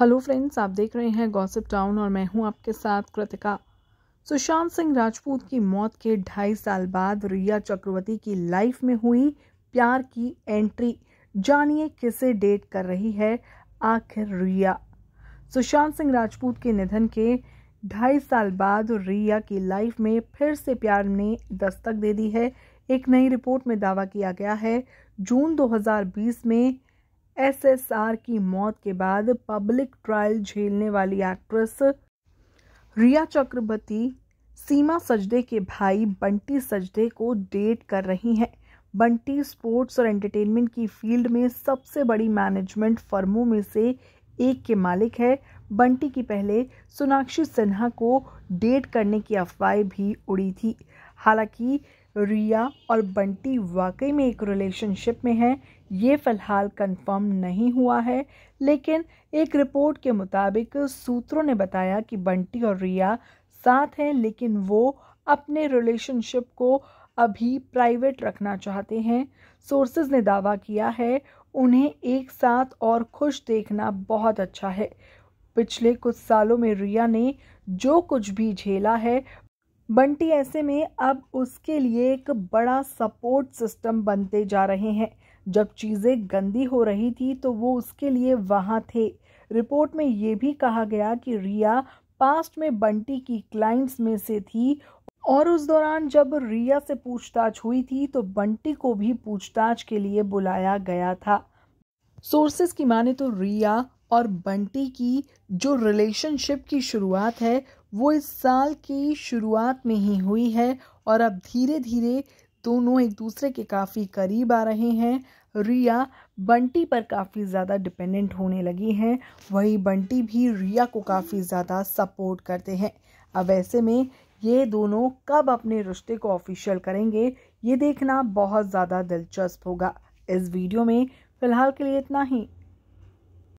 hello friends आप देख रहे हैं गॉसिप टाउन और मैं हूं आपके साथ कृतिका सुशांत सिंह राजपूत की मौत के ढाई साल बाद रिया चक्रवर्ती की लाइफ में हुई प्यार की एंट्री जानिए किसे डेट कर रही है आखिर रिया सुशांत सिंह राजपूत के निधन के ढाई साल बाद रिया की लाइफ में फिर से प्यार ने दस्तक दे दी है एक नई रिपोर्ट में दावा किया गया है जून 2020 में एसएसआर की मौत के बाद पब्लिक ट्रायल झेलने वाली एक्ट्रेस रिया चक्रवर्ती सीमा सजदे के भाई बंटी सजदे को डेट कर रही हैं बंटी स्पोर्ट्स और एंटरटेनमेंट की फील्ड में सबसे बड़ी मैनेजमेंट फर्मों में से एक के मालिक है बंटी की पहले सोनाक्षी सिन्हा को डेट करने की अफवाह भी उड़ी थी हालांकि रिया और बंटी वाकई में एक रिलेशनशिप में हैं ये फ़िलहाल कंफर्म नहीं हुआ है लेकिन एक रिपोर्ट के मुताबिक सूत्रों ने बताया कि बंटी और रिया साथ हैं लेकिन वो अपने रिलेशनशिप को अभी प्राइवेट रखना चाहते हैं सोर्सेज ने दावा किया है उन्हें एक साथ और खुश देखना बहुत अच्छा है पिछले कुछ सालों में रिया ने जो कुछ भी झेला है बंटी ऐसे में अब उसके लिए एक बड़ा सपोर्ट सिस्टम बनते जा रहे हैं जब चीज़ें गंदी हो रही थी तो वो उसके लिए वहाँ थे रिपोर्ट में ये भी कहा गया कि रिया पास्ट में बंटी की क्लाइंट्स में से थी और उस दौरान जब रिया से पूछताछ हुई थी तो बंटी को भी पूछताछ के लिए बुलाया गया था सोर्सेस की माने तो रिया और बंटी की जो रिलेशनशिप की शुरुआत है वो इस साल की शुरुआत में ही हुई है और अब धीरे धीरे दोनों एक दूसरे के काफ़ी करीब आ रहे हैं रिया बंटी पर काफ़ी ज़्यादा डिपेंडेंट होने लगी हैं वही बंटी भी रिया को काफ़ी ज़्यादा सपोर्ट करते हैं अब ऐसे में ये दोनों कब अपने रिश्ते को ऑफिशियल करेंगे ये देखना बहुत ज़्यादा दिलचस्प होगा इस वीडियो में फ़िलहाल के लिए इतना ही